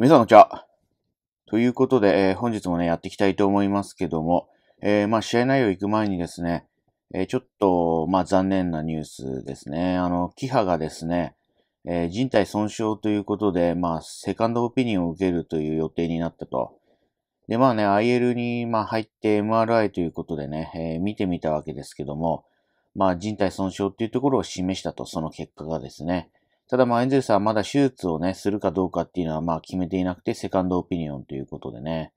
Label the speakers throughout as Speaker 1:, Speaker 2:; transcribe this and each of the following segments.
Speaker 1: 皆さんのは。ということで、えー、本日もね、やっていきたいと思いますけども、えー、まあ、試合内容行く前にですね、えー、ちょっと、まあ、残念なニュースですね。あの、キハがですね、えー、人体損傷ということで、まあ、セカンドオピニオンを受けるという予定になったと。で、まあね、IL に、まあ、入って MRI ということでね、えー、見てみたわけですけども、まあ、人体損傷っていうところを示したと、その結果がですね。ただまあエンゼルスはまだ手術をね、するかどうかっていうのはまあ決めていなくて、セカンドオピニオンということでね。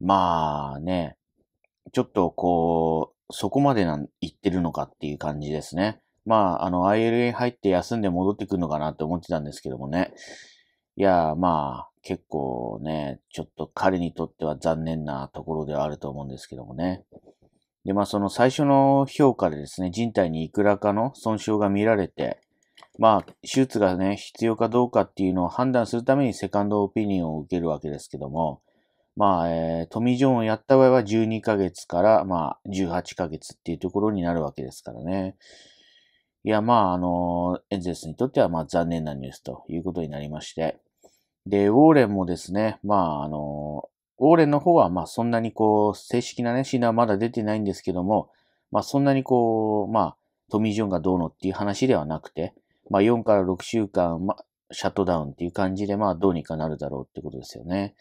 Speaker 1: まあね、ちょっとこう、そこまでなん言ってるのかっていう感じですね。まあ、あの、ILA 入って休んで戻ってくるのかなって思ってたんですけどもね。いや、まあ、結構ね、ちょっと彼にとっては残念なところではあると思うんですけどもね。で、まあ、その最初の評価でですね、人体にいくらかの損傷が見られて、まあ、手術がね、必要かどうかっていうのを判断するためにセカンドオピニオンを受けるわけですけども、まあ、えー、トミー・ジョンをやった場合は12ヶ月から、まあ、18ヶ月っていうところになるわけですからね。いや、まあ、あの、エンゼルスにとっては、まあ、残念なニュースということになりまして。で、ウォーレンもですね、まあ、あの、ウォーレンの方は、まあ、そんなにこう、正式なね、診断はまだ出てないんですけども、まあ、そんなにこう、まあ、トミー・ジョンがどうのっていう話ではなくて、まあ、4から6週間、まあ、シャットダウンっていう感じで、まあ、どうにかなるだろうってことですよね。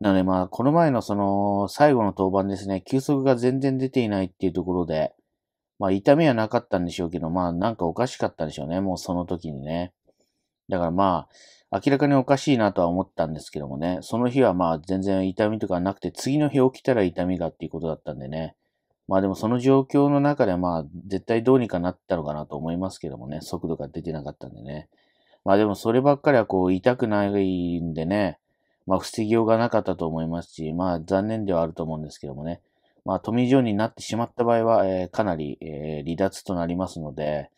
Speaker 1: なので、まあ、この前のその、最後の登板ですね、球速が全然出ていないっていうところで、まあ、痛みはなかったんでしょうけど、まあ、なんかおかしかったんでしょうね、もうその時にね。だからまあ、明らかにおかしいなとは思ったんですけどもね、その日はまあ、全然痛みとかなくて、次の日起きたら痛みがっていうことだったんでね、まあでもその状況の中でまあ絶対どうにかなったのかなと思いますけどもね、速度が出てなかったんでね。まあでもそればっかりはこう痛くないんでね、まあ防ぎようがなかったと思いますし、まあ残念ではあると思うんですけどもね。まあ富城になってしまった場合は、えー、かなり、えー、離脱となりますので、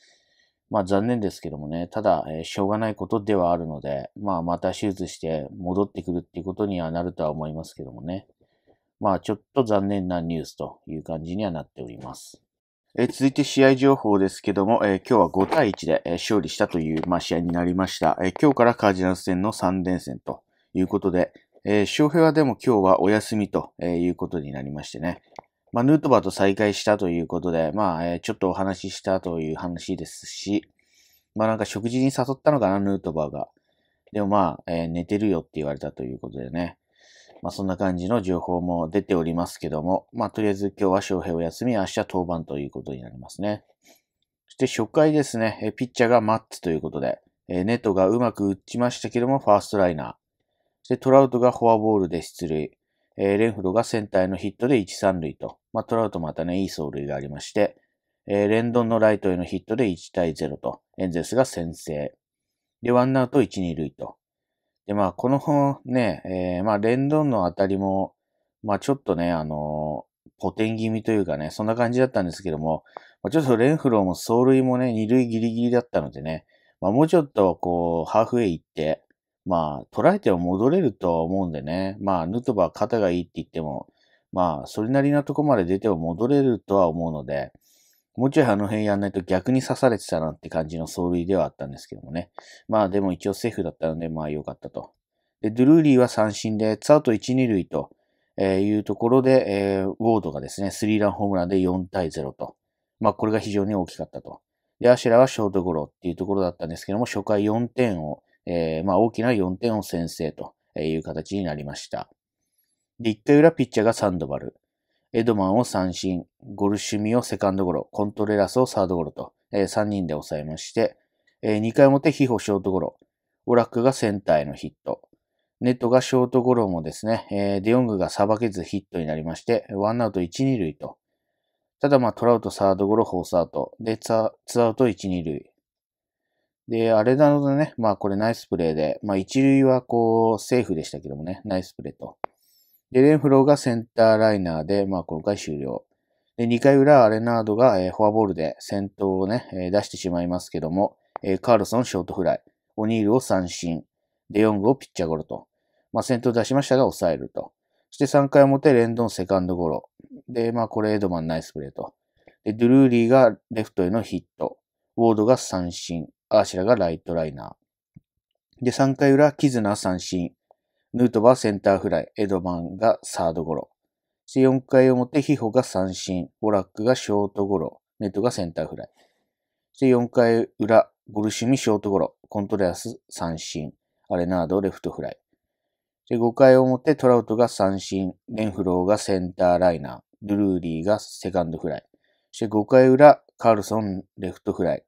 Speaker 1: まあ残念ですけどもね、ただ、えー、しょうがないことではあるので、まあまた手術して戻ってくるっていうことにはなるとは思いますけどもね。まあちょっと残念なニュースという感じにはなっております。え続いて試合情報ですけども、え今日は5対1で、勝利したという、まあ、試合になりました、え今日からカージナルス戦の3連戦ということで、えー、翔平はでも今日はお休みと、いうことになりましてね。まあ、ヌートバーと再会したということで、まあ、えちょっとお話ししたという話ですし、まあなんか食事に誘ったのかな、ヌートバーが。でもまあ、えー、寝てるよって言われたということでね。まあ、そんな感じの情報も出ておりますけども、まあ、とりあえず今日は翔平を休み、明日登板ということになりますね。そして初回ですね、ピッチャーがマッツということで、ネットがうまく打ちましたけども、ファーストライナー。そしてトラウトがフォアボールで出塁。レンフロがセンターへのヒットで1、3塁と。まあ、トラウトまたね、いい走塁がありまして、レンドンのライトへのヒットで1対0と、エンゼルスが先制。で、ワンアウト1、2塁と。で、まあ、このね、えー、まあ、レンドンのあたりも、まあ、ちょっとね、あのー、ポテン気味というかね、そんな感じだったんですけども、まあ、ちょっとレンフローも走塁もね、二塁ギリギリだったのでね、まあ、もうちょっとこう、ハーフウェイ行って、まあ、捉えても戻れるとは思うんでね、まあ、ヌトバ肩がいいって言っても、まあ、それなりなとこまで出ても戻れるとは思うので、もうちょいあの辺やんないと逆に刺されてたなって感じの走塁ではあったんですけどもね。まあでも一応セーフだったので、まあ良かったと。で、ドゥルーリーは三振で、ツアウト1、2塁と、えいうところで、えー、ウォードがですね、スリーランホームランで4対0と。まあこれが非常に大きかったと。で、アシュラはショートゴロっていうところだったんですけども、初回4点を、えー、まあ大きな4点を先制という形になりました。で、1回裏ピッチャーがサンドバル。エドマンを三振、ゴルシュミをセカンドゴロ、コントレラスをサードゴロと、えー、3人で抑えまして、えー、2回表、ヒホショートゴロ、オラックがセンターへのヒット、ネットがショートゴロもですね、えー、デヨングがさばけずヒットになりまして、ワンアウト1、2塁と。ただまあトラウトサードゴロ、ホースアウト。で、ツアウト1、2塁。で、あれなのでね、まあこれナイスプレーで、まあ1塁はこうセーフでしたけどもね、ナイスプレーと。で、レンフローがセンターライナーで、まあ、この回終了。で、2回裏、アレナードが、えー、フォアボールで先頭をね、えー、出してしまいますけども、えー、カールソンショートフライ、オニールを三振、デヨングをピッチャーゴロと。まあ、先頭出しましたが抑えると。そして3回表、レンドンセカンドゴロ。で、まあ、これエドマンナイスプレーと。で、ドゥルーリーがレフトへのヒット。ウォードが三振。アーシラがライトライナー。で、3回裏、キズナ三振。ヌートバーセンターフライ、エドマンがサードゴロ。4回表、ヒホが三振、ボラックがショートゴロ、ネットがセンターフライ。4回裏、ゴルシュミショートゴロ、コントレアス三振、アレナードレフトフライ。5回表、トラウトが三振、レンフローがセンターライナー、ドゥルーリーがセカンドフライ。5回裏、カールソン、レフトフライ。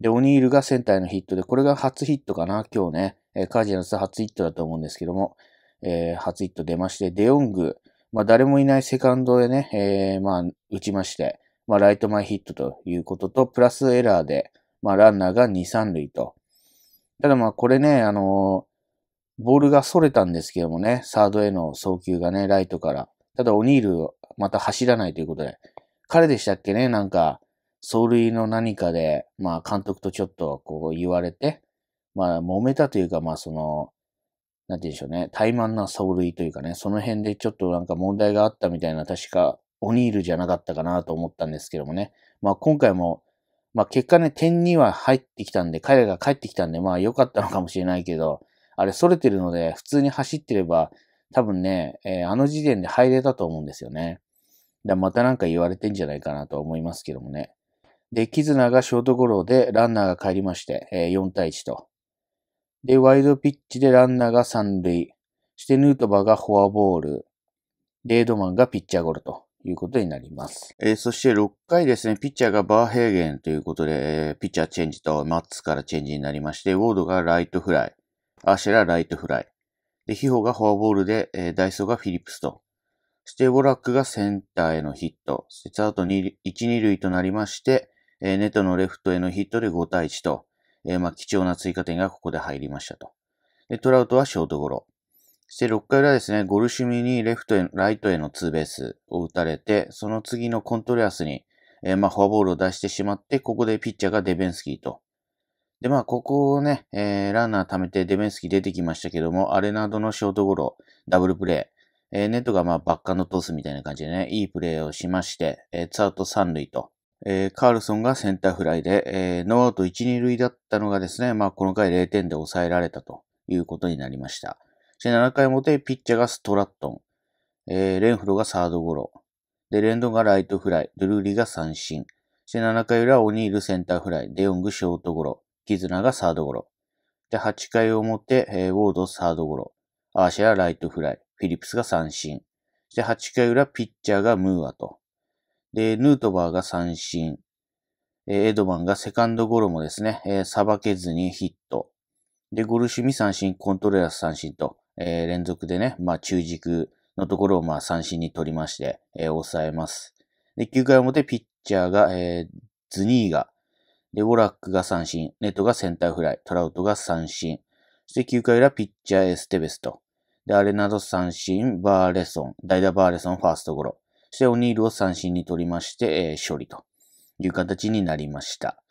Speaker 1: で、オニールがセンターへのヒットで、これが初ヒットかな、今日ね。えカージナルス初ヒットだと思うんですけども、えー、初ヒット出まして、デヨング、まあ、誰もいないセカンドでね、えー、まあ、打ちまして、まあ、ライト前ヒットということと、プラスエラーで、まあ、ランナーが2、3塁と。ただまあ、これね、あのー、ボールが逸れたんですけどもね、サードへの送球がね、ライトから。ただ、オニール、また走らないということで。彼でしたっけね、なんか、走塁の何かで、まあ、監督とちょっと、こう、言われて、まあ、揉めたというか、まあ、その、なんて言うんでしょうね、怠慢な走塁というかね、その辺でちょっとなんか問題があったみたいな、確か、オニールじゃなかったかなと思ったんですけどもね。まあ、今回も、まあ、結果ね、点には入ってきたんで、彼が帰ってきたんで、まあ、良かったのかもしれないけど、あれ、逸れてるので、普通に走ってれば、多分ね、えー、あの時点で入れたと思うんですよね。だまたなんか言われてんじゃないかなと思いますけどもね。で、キズナがショートゴロでランナーが帰りまして、えー、4対1と。で、ワイドピッチでランナーが三塁。して、ヌートバーがフォアボール。レードマンがピッチャーゴロということになります。えー、そして6回ですね、ピッチャーがバーヘーゲンということで、えピッチャーチェンジとマッツからチェンジになりまして、ウォードがライトフライ。アシェラライトフライ。で、ヒホがフォアボールで、えー、ダイソーがフィリップスと。そして、ウォラックがセンターへのヒット。そして、ツアウト1、2塁となりまして、えー、ネットのレフトへのヒットで5対1と。えー、まあ、貴重な追加点がここで入りましたと。で、トラウトはショートゴロ。そして6回裏ですね、ゴルシュミにレフトへ、ライトへのツーベースを打たれて、その次のコントレアスに、えー、まあ、フォアボールを出してしまって、ここでピッチャーがデベンスキーと。で、まあ、ここをね、えー、ランナー貯めてデベンスキー出てきましたけども、アレナードのショートゴロ、ダブルプレイ、えー、ネットがまあ、バッカのトスみたいな感じでね、いいプレーをしまして、えー、ツアウト3塁と。えー、カールソンがセンターフライで、えー、ノーアウト1、2塁だったのがですね、まあ、この回0点で抑えられたということになりました。そして7回表、ピッチャーがストラットン、えー、レンフロがサードゴロ、で、レンドンがライトフライ、ドゥルーリが三振、そして7回裏、オニールセンターフライ、デヨングショートゴロ、キズナがサードゴロ、で、8回表、えー、ウォードサードゴロ、アーシャライトフライ、フィリップスが三振、そして8回裏、ピッチャーがムーアと、で、ヌートバーが三振。えエドマンがセカンドゴロもですね、えさばけずにヒット。で、ゴルシュミ三振、コントレラス三振と、えー、連続でね、まあ中軸のところをまあ三振に取りまして、えー、抑えます。で、9回表ピッチャーが、えー、ズニーが、で、ウォラックが三振、ネットがセンターフライ、トラウトが三振。そして9回裏ピッチャーエステベスと。で、アレナド三振、バーレソン、代打バーレソンファーストゴロ。そしてオニールを三振に取りまして、えー、勝利という形になりました。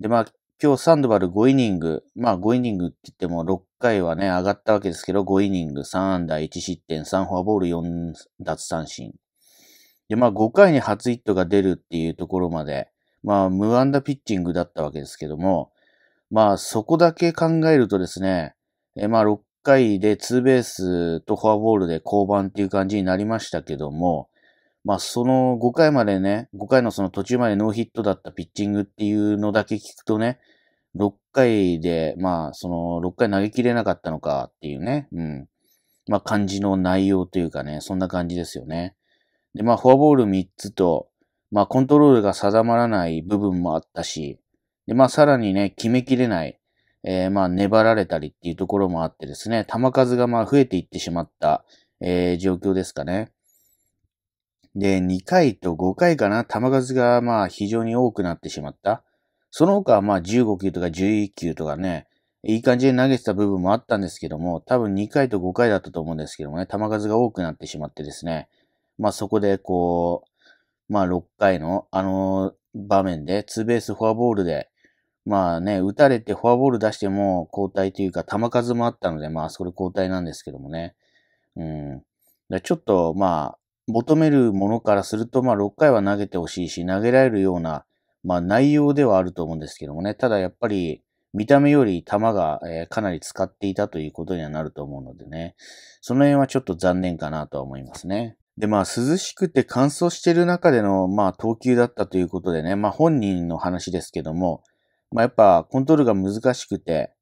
Speaker 1: で、まあ、今日サンドバル5イニング、まあ5イニングって言っても6回はね、上がったわけですけど、5イニング3安打1失点、3フォアボール4奪三振。で、まあ5回に初ヒットが出るっていうところまで、まあ無安打ピッチングだったわけですけども、まあそこだけ考えるとですね、えまあ6回でツーベースとフォアボールで降板っていう感じになりましたけども、まあ、その5回までね、5回のその途中までノーヒットだったピッチングっていうのだけ聞くとね、6回で、まあ、その6回投げきれなかったのかっていうね、うん。まあ、感じの内容というかね、そんな感じですよね。で、まあ、フォアボール3つと、まあ、コントロールが定まらない部分もあったし、で、まあ、さらにね、決めきれない、えー、まあ、粘られたりっていうところもあってですね、球数がまあ、増えていってしまった、えー、状況ですかね。で、2回と5回かな、球数がまあ非常に多くなってしまった。その他はまあ15球とか11球とかね、いい感じで投げてた部分もあったんですけども、多分2回と5回だったと思うんですけどもね、球数が多くなってしまってですね、まあそこでこう、まあ6回のあの場面でツーベースフォアボールで、まあね、打たれてフォアボール出しても交代というか球数もあったので、まあそれ交代なんですけどもね。うん。ちょっとまあ求めるものからすると、まあ、6回は投げてほしいし、投げられるような、まあ、内容ではあると思うんですけどもね。ただ、やっぱり、見た目より球が、えー、かなり使っていたということにはなると思うのでね。その辺はちょっと残念かなとは思いますね。で、まあ、涼しくて乾燥してる中での、まあ、投球だったということでね。まあ、本人の話ですけども、まあ、やっぱ、コントロールが難しくて、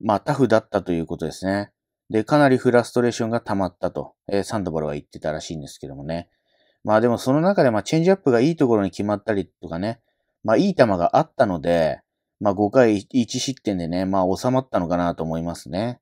Speaker 1: まあ、タフだったということですね。で、かなりフラストレーションが溜まったと、えー、サンドバルは言ってたらしいんですけどもね。まあでもその中で、まあ、チェンジアップがいいところに決まったりとかね、まあいい球があったので、まあ5回1失点でね、まあ収まったのかなと思いますね。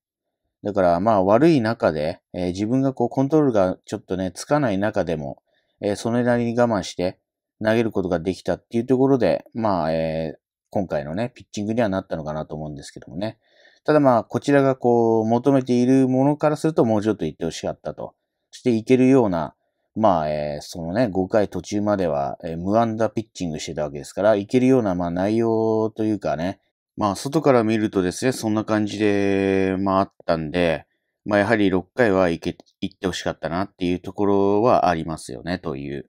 Speaker 1: だからまあ悪い中で、えー、自分がこうコントロールがちょっとね、つかない中でも、えー、それなりに我慢して投げることができたっていうところで、まあ、えー、今回のね、ピッチングにはなったのかなと思うんですけどもね。ただまあ、こちらがこう、求めているものからするともうちょっと行ってほしかったと。そしていけるような、まあ、えー、そのね、5回途中までは、えー、無安打ピッチングしてたわけですから、いけるような、まあ、内容というかね、まあ、外から見るとですね、そんな感じで、まあ、あったんで、まあ、やはり6回はいけ、行ってほしかったなっていうところはありますよね、という、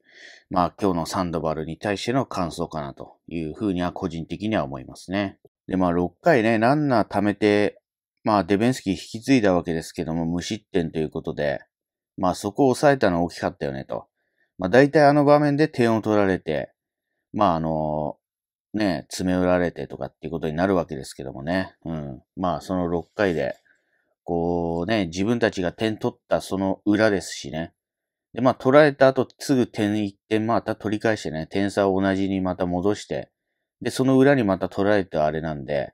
Speaker 1: まあ、今日のサンドバルに対しての感想かなというふうには個人的には思いますね。で、まあ6回ね、ランナー貯めて、まあデベンスキー引き継いだわけですけども、無失点ということで、まあそこを抑えたのは大きかったよねと。まあ大体あの場面で点を取られて、まああの、ね、詰め寄られてとかっていうことになるわけですけどもね。うん。まあその6回で、こうね、自分たちが点取ったその裏ですしね。で、まあ取られた後すぐ点1点また取り返してね、点差を同じにまた戻して、で、その裏にまた取られてあれなんで、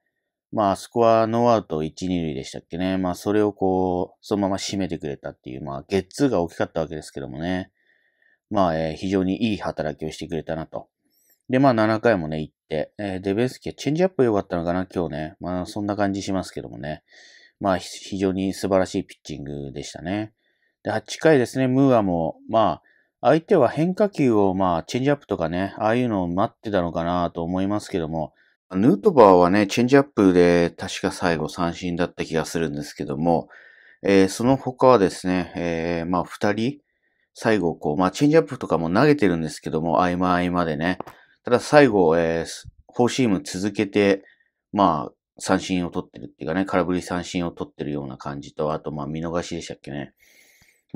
Speaker 1: まあ、あそこはノーアウト1、2塁でしたっけね。まあ、それをこう、そのまま締めてくれたっていう、まあ、ゲッツーが大きかったわけですけどもね。まあ、えー、非常にいい働きをしてくれたなと。で、まあ、7回もね、行って、えー、デベンスキはチェンジアップ良かったのかな、今日ね。まあ、そんな感じしますけどもね。まあ、非常に素晴らしいピッチングでしたね。で、8回ですね、ムーアも、まあ、相手は変化球を、まあ、チェンジアップとかね、ああいうのを待ってたのかなと思いますけども、ヌートバーはね、チェンジアップで確か最後三振だった気がするんですけども、えー、その他はですね、えー、まあ、二人、最後、こう、まあ、チェンジアップとかも投げてるんですけども、合間合間でね。ただ最後、えー、フォーシーム続けて、まあ、三振を取ってるっていうかね、空振り三振を取ってるような感じと、あと、まあ、見逃しでしたっけね。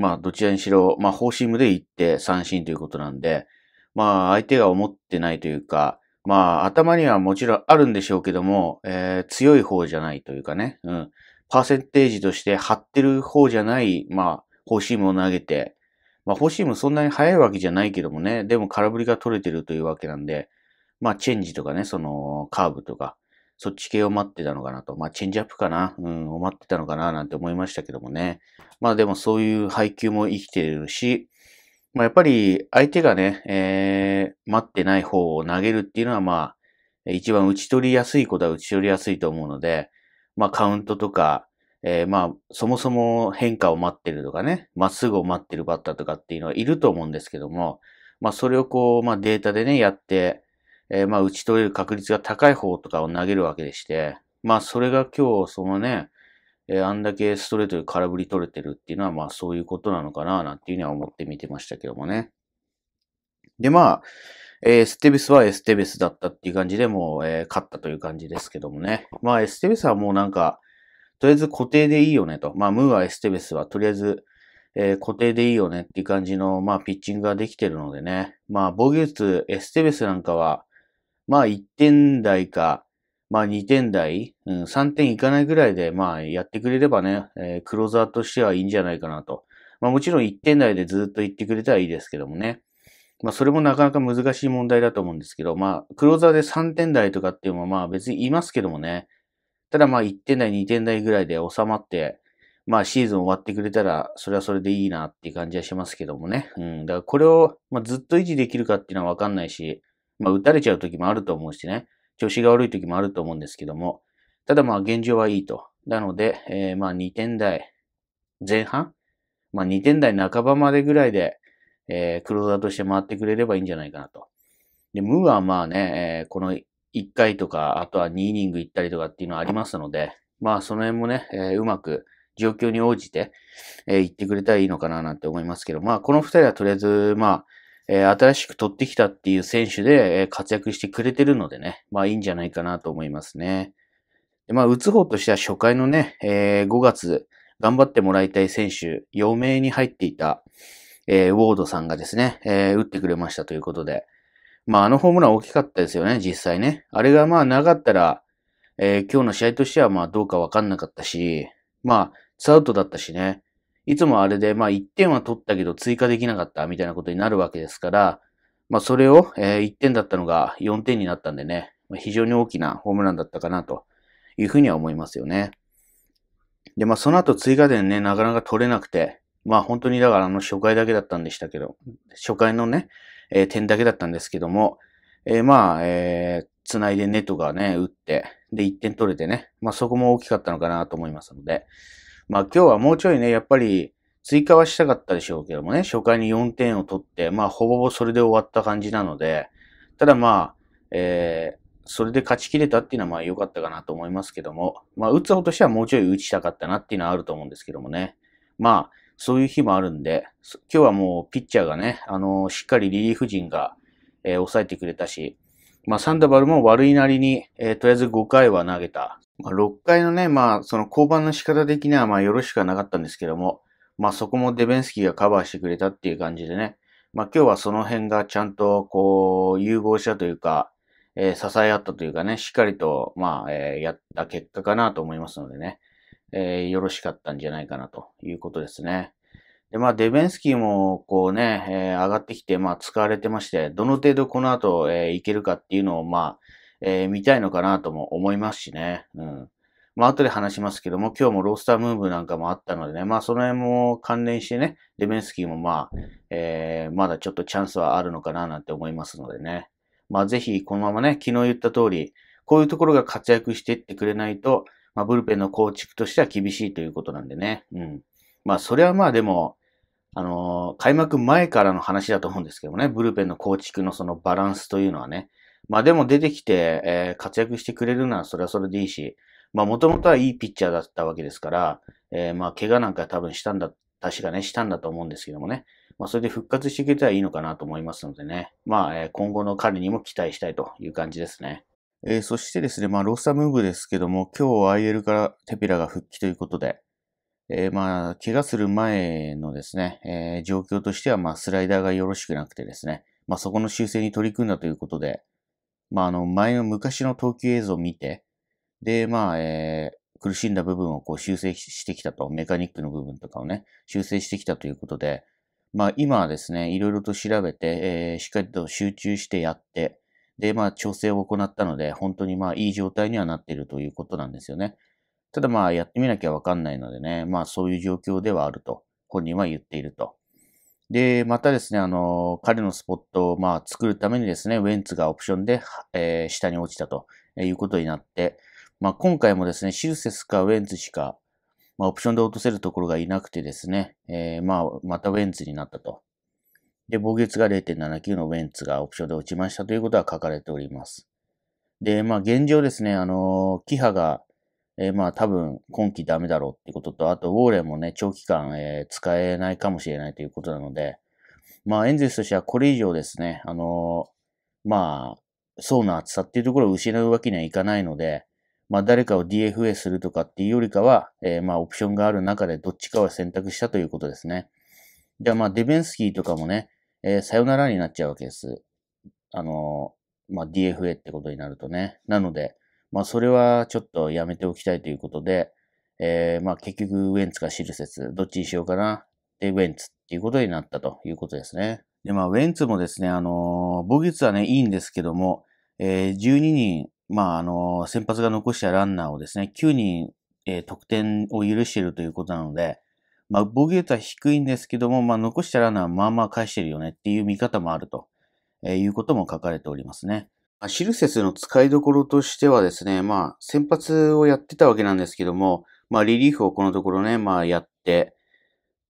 Speaker 1: まあ、どちらにしろ、まあ、フォーシームで行って三振ということなんで、まあ、相手が思ってないというか、まあ、頭にはもちろんあるんでしょうけども、えー、強い方じゃないというかね、うん。パーセンテージとして張ってる方じゃない、まあ、フォーシームを投げて、まあ、フォーシームそんなに速いわけじゃないけどもね、でも空振りが取れてるというわけなんで、まあ、チェンジとかね、その、カーブとか、そっち系を待ってたのかなと。まあ、チェンジアップかなうん、を待ってたのかななんて思いましたけどもね。まあでもそういう配球も生きてるし、まあやっぱり相手がね、えー、待ってない方を投げるっていうのはまあ、一番打ち取りやすいことは打ち取りやすいと思うので、まあカウントとか、えー、まあ、そもそも変化を待ってるとかね、まっすぐを待ってるバッターとかっていうのはいると思うんですけども、まあそれをこう、まあデータでね、やって、えー、まあ、打ち取れる確率が高い方とかを投げるわけでして、まあ、それが今日、そのね、えー、あんだけストレートで空振り取れてるっていうのは、まあ、そういうことなのかな、なんていうには思って見てましたけどもね。で、まあ、えー、ステベスはエステベスだったっていう感じでもう、えー、勝ったという感じですけどもね。まあ、エステベスはもうなんか、とりあえず固定でいいよねと。まあ、ムーア、エステベスはとりあえず、えー、固定でいいよねっていう感じの、まあ、ピッチングができてるのでね。まあ、防御率、エステベスなんかは、まあ1点台か、まあ2点台、うん、3点いかないぐらいで、まあやってくれればね、えー、クローザーとしてはいいんじゃないかなと。まあもちろん1点台でずっと言ってくれたらいいですけどもね。まあそれもなかなか難しい問題だと思うんですけど、まあクローザーで3点台とかっていうのはまあ別に言いますけどもね。ただまあ1点台、2点台ぐらいで収まって、まあシーズン終わってくれたら、それはそれでいいなっていう感じはしますけどもね。うん。だからこれを、まあ、ずっと維持できるかっていうのはわかんないし、まあ、打たれちゃう時もあると思うしね、調子が悪い時もあると思うんですけども、ただまあ現状はいいと。なので、えー、まあ2点台前半、まあ2点台半ばまでぐらいで、えー、クローザーとして回ってくれればいいんじゃないかなと。で、ムーはまあね、えー、この1回とか、あとは2イニング行ったりとかっていうのはありますので、まあその辺もね、えー、うまく状況に応じて、えー、行ってくれたらいいのかななんて思いますけど、まあこの2人はとりあえず、まあ、え新しく取ってきたっていう選手で、え活躍してくれてるのでね、まあいいんじゃないかなと思いますね。でまあ、打つ方としては初回のね、え5月、頑張ってもらいたい選手、余名に入っていた、えウォードさんがですね、え打ってくれましたということで。まあ、あのホームラン大きかったですよね、実際ね。あれがまあなかったら、えー、今日の試合としてはまあどうかわかんなかったし、まあ、ツアウトだったしね。いつもあれで、まあ1点は取ったけど追加できなかったみたいなことになるわけですから、まあそれを、え1点だったのが4点になったんでね、ま非常に大きなホームランだったかなというふうには思いますよね。で、まあその後追加点ね、なかなか取れなくて、まあ本当にだからあの初回だけだったんでしたけど、初回のね、えー、点だけだったんですけども、えー、まあ、えー、繋いでネットがね、打って、で1点取れてね、まあそこも大きかったのかなと思いますので、まあ今日はもうちょいね、やっぱり追加はしたかったでしょうけどもね、初回に4点を取って、まあほぼほぼそれで終わった感じなので、ただまあ、えー、それで勝ち切れたっていうのはまあ良かったかなと思いますけども、まあ打つ方としてはもうちょい打ちたかったなっていうのはあると思うんですけどもね。まあ、そういう日もあるんで、今日はもうピッチャーがね、あのー、しっかりリリーフ陣が、えー、抑えてくれたし、まあ、サンダバルも悪いなりに、えー、とりあえず5回は投げた。まあ、6回のね、まあ、その降板の仕方的には、まあ、よろしくはなかったんですけども、まあ、そこもデベンスキーがカバーしてくれたっていう感じでね、まあ、今日はその辺がちゃんと、こう、融合したというか、えー、支え合ったというかね、しっかりと、まあ、えー、やった結果かなと思いますのでね、えー、よろしかったんじゃないかなということですね。で、まあ、デベンスキーも、こうね、えー、上がってきて、まあ、使われてまして、どの程度この後、えー、いけるかっていうのを、まあ、えー、見たいのかなとも思いますしね。うん。まあ、後で話しますけども、今日もロースタームーブなんかもあったのでね、まあ、その辺も関連してね、デベンスキーもまあ、えー、まだちょっとチャンスはあるのかななんて思いますのでね。まあ、ぜひ、このままね、昨日言った通り、こういうところが活躍していってくれないと、まあ、ブルペンの構築としては厳しいということなんでね。うん。まあ、それはまあでも、あのー、開幕前からの話だと思うんですけどもね、ブルペンの構築のそのバランスというのはね、まあでも出てきて、えー、活躍してくれるのはそれはそれでいいし、まあもともとはいいピッチャーだったわけですから、えー、まあ怪我なんか多分したんだ、確かね、したんだと思うんですけどもね、まあそれで復活してくれたらいいのかなと思いますのでね、まあ、え今後の彼にも期待したいという感じですね。えそしてですね、まあロースタムーブですけども、今日 IL からテピラが復帰ということで、えー、まあ、怪我する前のですね、えー、状況としては、まあ、スライダーがよろしくなくてですね、まあ、そこの修正に取り組んだということで、まあ、あの、前の昔の投球映像を見て、で、まあ、えー、苦しんだ部分をこう修正してきたと、メカニックの部分とかをね、修正してきたということで、まあ、今はですね、いろいろと調べて、えー、しっかりと集中してやって、で、まあ、調整を行ったので、本当にまあ、いい状態にはなっているということなんですよね。ただまあやってみなきゃわかんないのでね、まあそういう状況ではあると、本人は言っていると。で、またですね、あの、彼のスポットをまあ作るためにですね、ウェンツがオプションで、えー、下に落ちたということになって、まあ今回もですね、シューセスかウェンツしか、まあオプションで落とせるところがいなくてですね、えー、まあまたウェンツになったと。で、防御率が0.79のウェンツがオプションで落ちましたということは書かれております。で、まあ現状ですね、あの、キハがえー、まあ多分今季ダメだろうってことと、あとウォーレンもね、長期間、えー、使えないかもしれないということなので、まあエンゼルスとしてはこれ以上ですね、あのー、まあ、層の厚さっていうところを失うわけにはいかないので、まあ誰かを DFA するとかっていうよりかは、えー、まあオプションがある中でどっちかを選択したということですね。じゃあまあデベンスキーとかもね、えー、さよならになっちゃうわけです。あのー、まあ DFA ってことになるとね。なので、まあ、それはちょっとやめておきたいということで、えー、まあ、結局、ウェンツかシルセス、どっちにしようかな。で、ウェンツっていうことになったということですね。で、まあ、ウェンツもですね、あのー、ボギツはね、いいんですけども、えー、12人、まあ、あのー、先発が残したランナーをですね、9人、えー、得点を許しているということなので、まあ、ギュ率は低いんですけども、まあ、残したランナーはまあまあ返してるよねっていう見方もあると、えー、いうことも書かれておりますね。シルセスの使いどころとしてはですね、まあ、先発をやってたわけなんですけども、まあ、リリーフをこのところね、まあ、やって、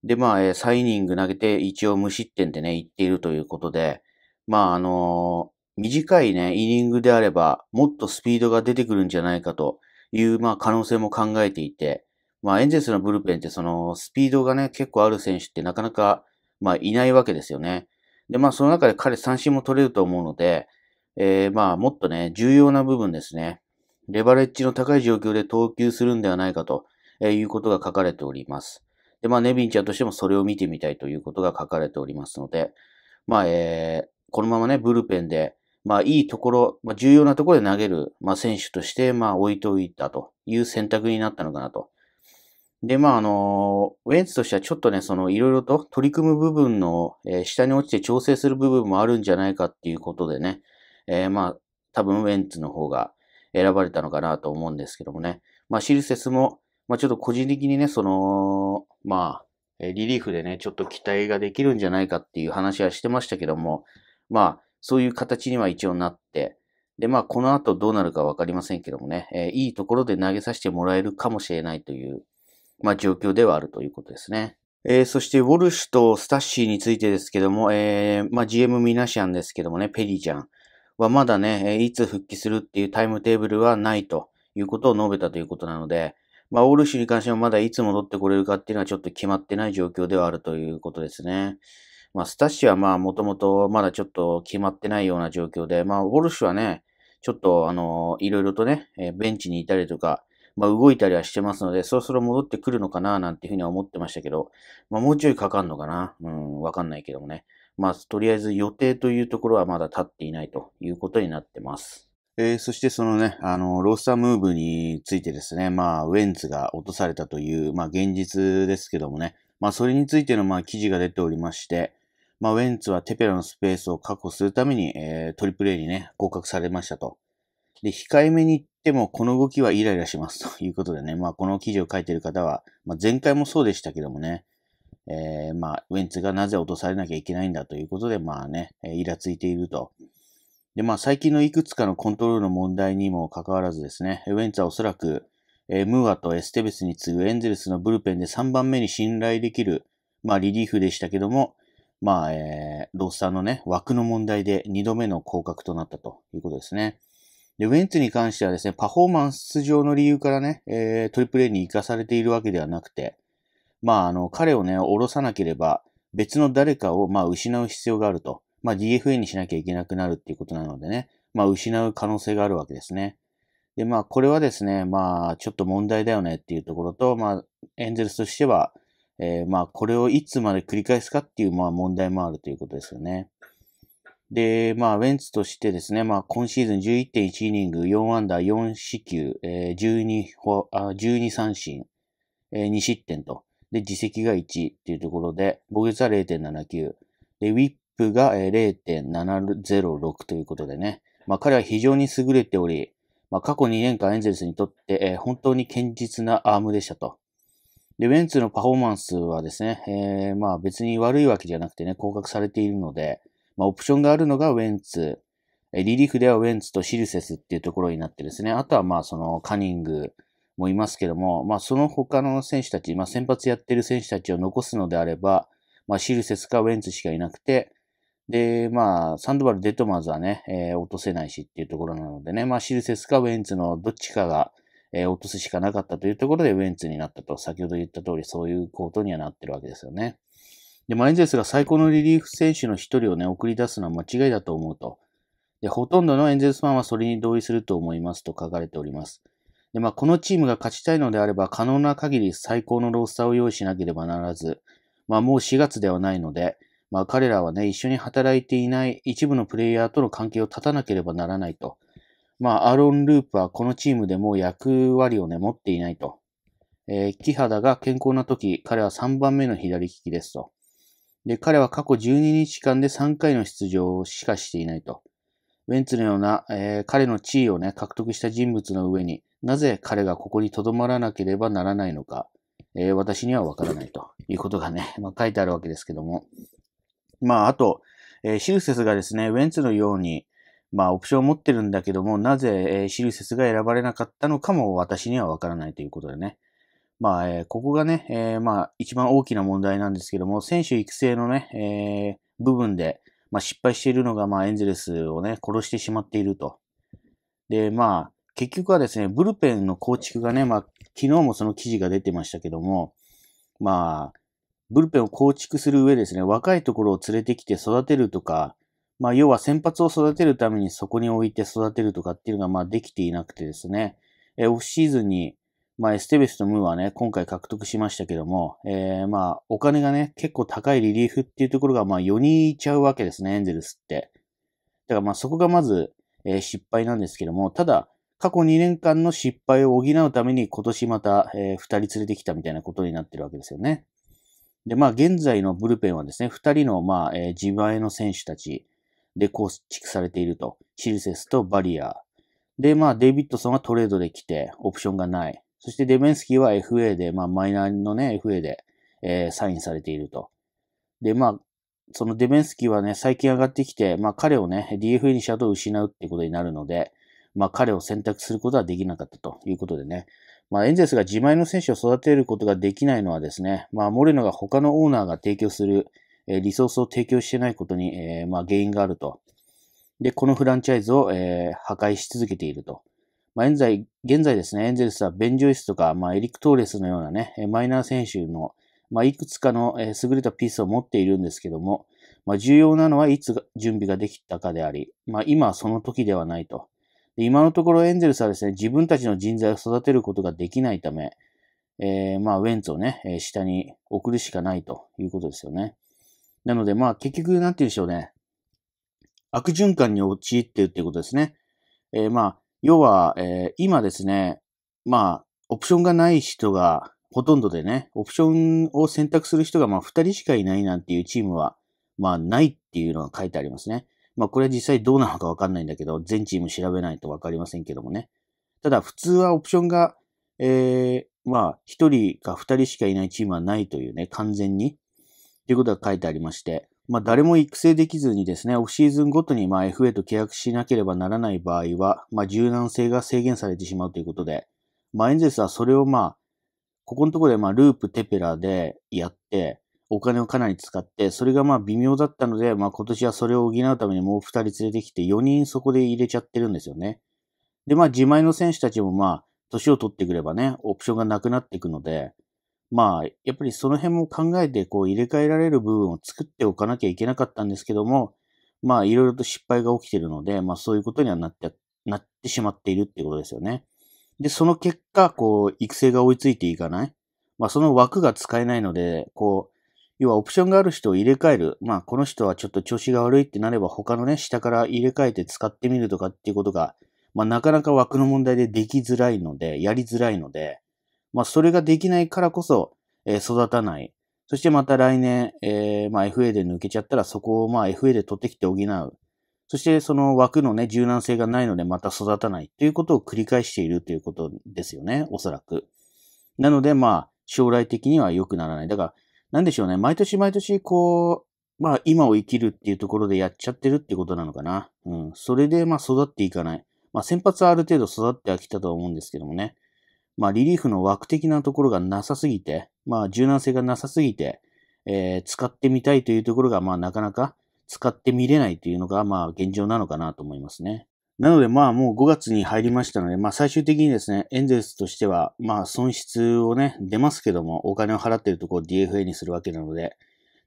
Speaker 1: で、まあ、サイニング投げて、一応無失点でね、いっているということで、まあ、あのー、短いね、イニングであれば、もっとスピードが出てくるんじゃないかという、まあ、可能性も考えていて、まあ、エンゼルスのブルペンって、その、スピードがね、結構ある選手ってなかなか、まあ、いないわけですよね。で、まあ、その中で彼三振も取れると思うので、えー、まあ、もっとね、重要な部分ですね。レバレッジの高い状況で投球するんではないかと、えー、いうことが書かれております。で、まあ、ネビンちゃんとしてもそれを見てみたいということが書かれておりますので、まあ、えー、このままね、ブルペンで、まあ、いいところ、まあ、重要なところで投げる、まあ、選手として、まあ、置いといたという選択になったのかなと。で、まあ、あの、ウェンツとしてはちょっとね、その、いろいろと取り組む部分の、えー、下に落ちて調整する部分もあるんじゃないかっていうことでね、えー、まあ、多分ウェンツの方が選ばれたのかなと思うんですけどもね。まあ、シルセスも、まあ、ちょっと個人的にね、その、まあ、リリーフでね、ちょっと期待ができるんじゃないかっていう話はしてましたけども、まあ、そういう形には一応なって、で、まあ、この後どうなるかわかりませんけどもね、えー、いいところで投げさせてもらえるかもしれないという、まあ、状況ではあるということですね。えー、そして、ウォルシュとスタッシーについてですけども、えー、まあ、GM ミナシアンですけどもね、ペリーちゃん。はまだね、いつ復帰するっていうタイムテーブルはないということを述べたということなので、まあ、オール州に関してはまだいつ戻ってこれるかっていうのはちょっと決まってない状況ではあるということですね。まあ、スタッシュはまあ、もともとまだちょっと決まってないような状況で、まあ、オォルシュはね、ちょっとあの、いろいろとね、ベンチにいたりとか、まあ、動いたりはしてますので、そろそろ戻ってくるのかな、なんていうふうには思ってましたけど、まあ、もうちょいかかんのかな。うん、わかんないけどもね。まあ、とりあえず予定というところはまだ立っていないということになってます。えー、そしてそのね、あの、ロースタームーブについてですね、まあ、ウェンツが落とされたという、まあ、現実ですけどもね、まあ、それについての、まあ、記事が出ておりまして、まあ、ウェンツはテペラのスペースを確保するために、えー、トリプル A にね、合格されましたと。で、控えめに言っても、この動きはイライラしますということでね、まあ、この記事を書いている方は、まあ、前回もそうでしたけどもね、えー、まあ、ウェンツがなぜ落とされなきゃいけないんだということで、まあね、イラついていると。で、まあ、最近のいくつかのコントロールの問題にもかかわらずですね、ウェンツはおそらく、えー、ムーアとエステベスに次ぐエンゼルスのブルペンで3番目に信頼できる、まあ、リリーフでしたけども、まあ、えー、ロースターのね、枠の問題で2度目の降格となったということですね。で、ウェンツに関してはですね、パフォーマンス上の理由からね、えー、トリプルイに活かされているわけではなくて、まあ、あの、彼をね、降ろさなければ、別の誰かを、まあ、失う必要があると。まあ、DFA にしなきゃいけなくなるっていうことなのでね、まあ、失う可能性があるわけですね。で、まあ、これはですね、まあ、ちょっと問題だよねっていうところと、まあ、エンゼルスとしては、えー、まあ、これをいつまで繰り返すかっていう、まあ、問題もあるということですよね。で、まあ、ウェンツとしてですね、まあ、今シーズン11.1イニング、4アンダー、4四球、えー、12, 12三振、えー、2失点と。で、自責が1っていうところで、防御率は0.79。で、ウィップが0.706ということでね。まあ、彼は非常に優れており、まあ、過去2年間エンゼルスにとって、えー、本当に堅実なアームでしたと。で、ウェンツのパフォーマンスはですね、えー、まあ別に悪いわけじゃなくてね、降格されているので、まあオプションがあるのがウェンツ、リリーフではウェンツとシルセスっていうところになってですね、あとはまあそのカニング、もいますけども、まあ、その他の選手たち、まあ、先発やってる選手たちを残すのであれば、まあ、シルセスかウェンツしかいなくて、で、まあ、サンドバル、デトマーズはね、えー、落とせないしっていうところなのでね、まあ、シルセスかウェンツのどっちかが、えー、落とすしかなかったというところでウェンツになったと、先ほど言った通り、そういうことにはなってるわけですよね。で、まあ、エンゼルスが最高のリリーフ選手の一人をね、送り出すのは間違いだと思うと。で、ほとんどのエンゼルスファンはそれに同意すると思いますと書かれております。で、まあ、このチームが勝ちたいのであれば、可能な限り最高のロースターを用意しなければならず、まあ、もう4月ではないので、まあ、彼らはね、一緒に働いていない一部のプレイヤーとの関係を断たなければならないと。まあ、アーロン・ループはこのチームでもう役割をね、持っていないと。えー、木肌が健康な時、彼は3番目の左利きですと。で、彼は過去12日間で3回の出場しかしていないと。ウェンツのような、えー、彼の地位をね、獲得した人物の上に、なぜ彼がここに留まらなければならないのか、えー、私にはわからないということがね、まあ、書いてあるわけですけども。まあ、あと、えー、シルセスがですね、ウェンツのように、まあ、オプションを持ってるんだけども、なぜ、えー、シルセスが選ばれなかったのかも私にはわからないということでね。まあ、えー、ここがね、えー、まあ、一番大きな問題なんですけども、選手育成のね、えー、部分で、まあ、失敗しているのが、まあ、エンゼルスをね、殺してしまっていると。で、まあ、結局はですね、ブルペンの構築がね、まあ、昨日もその記事が出てましたけども、まあ、ブルペンを構築する上ですね、若いところを連れてきて育てるとか、まあ、要は先発を育てるためにそこに置いて育てるとかっていうのが、まあ、できていなくてですね、え、オフシーズンに、まあ、エステベスとムーはね、今回獲得しましたけども、えー、まあ、お金がね、結構高いリリーフっていうところが、まあ、4人いちゃうわけですね、エンゼルスって。だからまあ、そこがまず、えー、失敗なんですけども、ただ、過去2年間の失敗を補うために今年また、えー、2人連れてきたみたいなことになってるわけですよね。で、まあ、現在のブルペンはですね、2人の、まあ、えー、自前の選手たちで構築されていると。シルセスとバリア。で、まあ、デイビッドソンはトレードで来て、オプションがない。そしてデメンスキーは FA で、まあマイナーのね、FA で、えー、サインされていると。で、まあ、そのデメンスキーはね、最近上がってきて、まあ彼をね、DFA にシャドウを失うってことになるので、まあ彼を選択することはできなかったということでね。まあエンゼルスが自前の選手を育てることができないのはですね、まあモレノが他のオーナーが提供する、えー、リソースを提供してないことに、えー、まあ原因があると。で、このフランチャイズを、えー、破壊し続けていると。まあ、現在、現在ですね、エンゼルスはベン・ジョイスとか、まあ、エリック・トーレスのようなね、マイナー選手の、まあ、いくつかの優れたピースを持っているんですけども、まあ、重要なのはいつ準備ができたかであり、まあ、今はその時ではないと。今のところエンゼルスはですね、自分たちの人材を育てることができないため、えー、まあ、ウェンツをね、下に送るしかないということですよね。なので、まあ、結局、なんて言うんでしょうね。悪循環に陥っているということですね。えー、まあ、要は、えー、今ですね、まあ、オプションがない人がほとんどでね、オプションを選択する人がまあ2人しかいないなんていうチームは、まあないっていうのが書いてありますね。まあこれは実際どうなのかわかんないんだけど、全チーム調べないとわかりませんけどもね。ただ普通はオプションが、えー、まあ1人か2人しかいないチームはないというね、完全に。ということが書いてありまして。まあ、誰も育成できずにですね、オフシーズンごとにま FA と契約しなければならない場合は、まあ、柔軟性が制限されてしまうということで、まあ、エンゼルスはそれをまあ、ここのところでまあ、ループテペラでやって、お金をかなり使って、それがまあ微妙だったので、まあ今年はそれを補うためにもう2人連れてきて4人そこで入れちゃってるんですよね。でまあ自前の選手たちもまあ年を取ってくればね、オプションがなくなっていくので、まあ、やっぱりその辺も考えて、こう、入れ替えられる部分を作っておかなきゃいけなかったんですけども、まあ、いろいろと失敗が起きてるので、まあ、そういうことにはなって、なってしまっているってことですよね。で、その結果、こう、育成が追いついていかない。まあ、その枠が使えないので、こう、要はオプションがある人を入れ替える。まあ、この人はちょっと調子が悪いってなれば、他のね、下から入れ替えて使ってみるとかっていうことが、まあ、なかなか枠の問題でできづらいので、やりづらいので、まあ、それができないからこそ、えー、育たない。そしてまた来年、えー、まあ、FA で抜けちゃったら、そこをまあ FA で取ってきて補う。そしてその枠のね、柔軟性がないのでまた育たないということを繰り返しているということですよね、おそらく。なのでまあ、将来的には良くならない。だから、なんでしょうね、毎年毎年こう、まあ今を生きるっていうところでやっちゃってるってことなのかな。うん。それでまあ育っていかない。まあ先発はある程度育ってはきたと思うんですけどもね。まあ、リリーフの枠的なところがなさすぎて、まあ、柔軟性がなさすぎて、えー、使ってみたいというところが、まあ、なかなか使ってみれないというのが、まあ、現状なのかなと思いますね。なので、まあ、もう5月に入りましたので、まあ、最終的にですね、エンゼルスとしては、まあ、損失をね、出ますけども、お金を払っているところを DFA にするわけなので、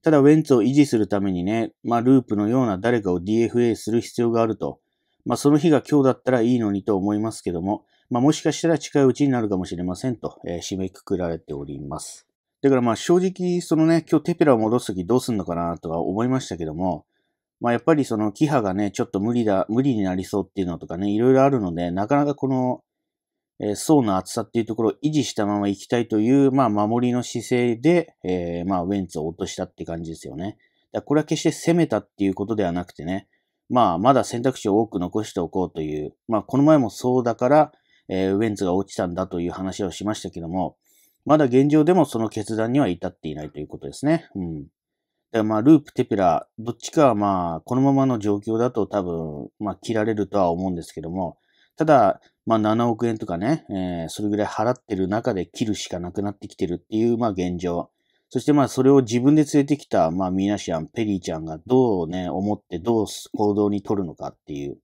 Speaker 1: ただ、ウェンツを維持するためにね、まあ、ループのような誰かを DFA する必要があると、まあ、その日が今日だったらいいのにと思いますけども、まあ、もしかしたら近いうちになるかもしれませんと、えー、締めくくられております。だからまあ正直、そのね、今日テペラを戻すときどうすんのかなとは思いましたけども、まあやっぱりそのキハがね、ちょっと無理だ、無理になりそうっていうのとかね、いろいろあるので、なかなかこの、えー、層の厚さっていうところを維持したまま行きたいという、まあ守りの姿勢で、えー、まあウェンツを落としたって感じですよね。だこれは決して攻めたっていうことではなくてね、まあまだ選択肢を多く残しておこうという、まあこの前もそうだから、えー、ウエンツが落ちたんだという話をしましたけども、まだ現状でもその決断には至っていないということですね。うん。だからまあ、ループ、テペラ、どっちかはまあ、このままの状況だと多分、まあ、切られるとは思うんですけども、ただ、まあ、7億円とかね、えー、それぐらい払ってる中で切るしかなくなってきてるっていう、まあ、現状。そしてまあ、それを自分で連れてきた、まあ、ミーナシアン、ペリーちゃんがどうね、思ってどう行動に取るのかっていう、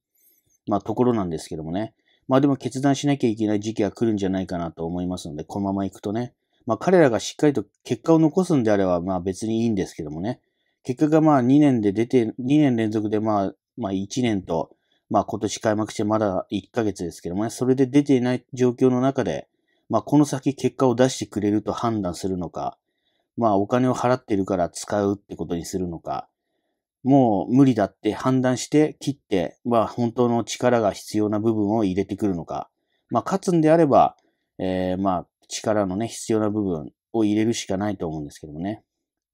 Speaker 1: まあ、ところなんですけどもね。まあでも決断しなきゃいけない時期が来るんじゃないかなと思いますので、このまま行くとね。まあ彼らがしっかりと結果を残すんであれば、まあ別にいいんですけどもね。結果がまあ2年で出て、2年連続でまあ、まあ1年と、まあ今年開幕してまだ1ヶ月ですけどもね、それで出ていない状況の中で、まあこの先結果を出してくれると判断するのか、まあお金を払ってるから使うってことにするのか、もう無理だって判断して切って、まあ本当の力が必要な部分を入れてくるのか。まあ勝つんであれば、えー、まあ力のね、必要な部分を入れるしかないと思うんですけどもね。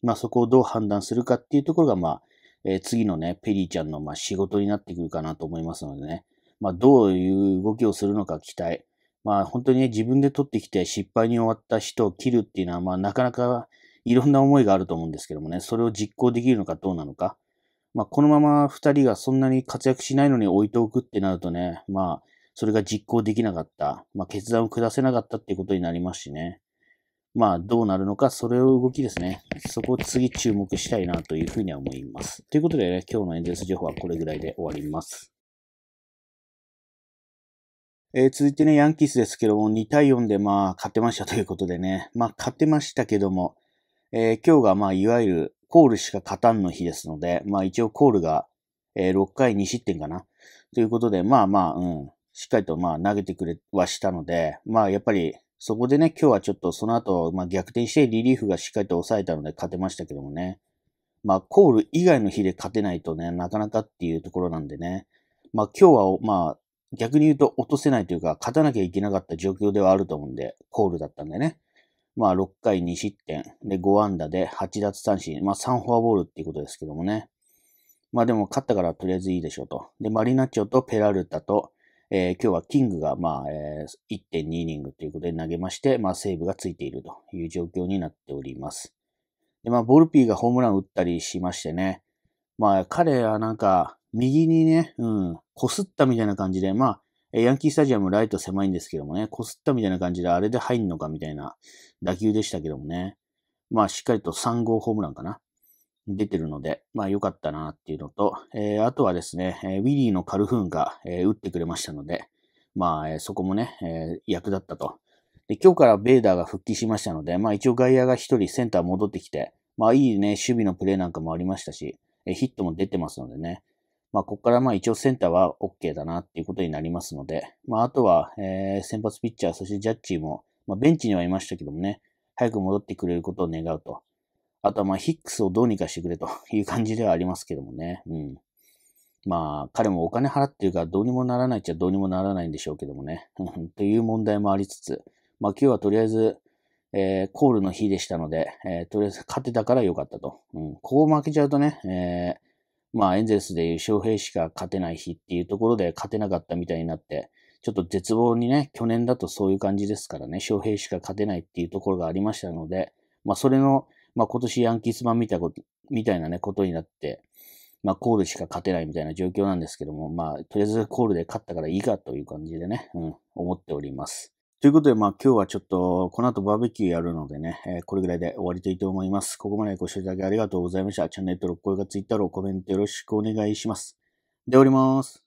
Speaker 1: まあそこをどう判断するかっていうところが、まあ、えー、次のね、ペリーちゃんのまあ仕事になってくるかなと思いますのでね。まあどういう動きをするのか期待。まあ本当にね、自分で取ってきて失敗に終わった人を切るっていうのは、まあなかなかいろんな思いがあると思うんですけどもね、それを実行できるのかどうなのか。まあ、このまま二人がそんなに活躍しないのに置いておくってなるとね、まあ、それが実行できなかった、まあ、決断を下せなかったっていうことになりますしね。まあ、どうなるのか、それを動きですね。そこを次注目したいなというふうには思います。ということでね、今日のエンゼルス情報はこれぐらいで終わります。えー、続いてね、ヤンキースですけども、2対4でまあ、勝てましたということでね、まあ、勝てましたけども、えー、今日がまあ、いわゆる、コールしか勝たんの日ですので、まあ一応コールが、えー、6回2失点かな。ということで、まあまあ、うん、しっかりとまあ投げてくれはしたので、まあやっぱりそこでね、今日はちょっとその後、まあ逆転してリリーフがしっかりと抑えたので勝てましたけどもね。まあコール以外の日で勝てないとね、なかなかっていうところなんでね。まあ今日は、まあ逆に言うと落とせないというか、勝たなきゃいけなかった状況ではあると思うんで、コールだったんでね。まあ、6回2失点、で、5安打で8奪三振、まあ、3フォアボールっていうことですけどもね。まあ、でも、勝ったからとりあえずいいでしょうと。で、マリナッチョとペラルタと、えー、今日はキングが、まあ、えー、1.2イニングということで投げまして、まあ、セーブがついているという状況になっております。で、まあ、ボルピーがホームラン打ったりしましてね。まあ、彼はなんか、右にね、うん、こすったみたいな感じで、まあ、ヤンキースタジアムライト狭いんですけどもね、こすったみたいな感じで、あれで入んのかみたいな打球でしたけどもね。まあ、しっかりと3号ホームランかな。出てるので、まあ良かったなっていうのと、えー、あとはですね、えー、ウィリーのカルフーンが、えー、打ってくれましたので、まあ、えー、そこもね、えー、役立ったと。で、今日からベーダーが復帰しましたので、まあ一応外野が一人センター戻ってきて、まあいいね、守備のプレーなんかもありましたし、えー、ヒットも出てますのでね、まあここからまあ一応センターは OK だなっていうことになりますので、まああとは、えー、先発ピッチャー、そしてジャッジも、まあ、ベンチにはいましたけどもね、早く戻ってくれることを願うと。あとは、まヒックスをどうにかしてくれという感じではありますけどもね。うん。まあ、彼もお金払ってるからどうにもならないっちゃどうにもならないんでしょうけどもね。という問題もありつつ、まあ今日はとりあえず、えー、コールの日でしたので、えー、とりあえず勝てたから良かったと。うん、ここ負けちゃうとね、えー、まあエンゼルスでいう翔平しか勝てない日っていうところで勝てなかったみたいになって、ちょっと絶望にね、去年だとそういう感じですからね、翔平しか勝てないっていうところがありましたので、まあそれの、まあ今年ヤンキース版見たこと、みたいなね、ことになって、まあコールしか勝てないみたいな状況なんですけども、まあとりあえずコールで勝ったからいいかという感じでね、うん、思っております。ということで、まあ今日はちょっと、この後バーベキューやるのでね、えー、これぐらいで終わりたいと思います。ここまでご視聴いただきありがとうございました。チャンネル登録、高評価、ツイッターのコメントよろしくお願いします。でおります。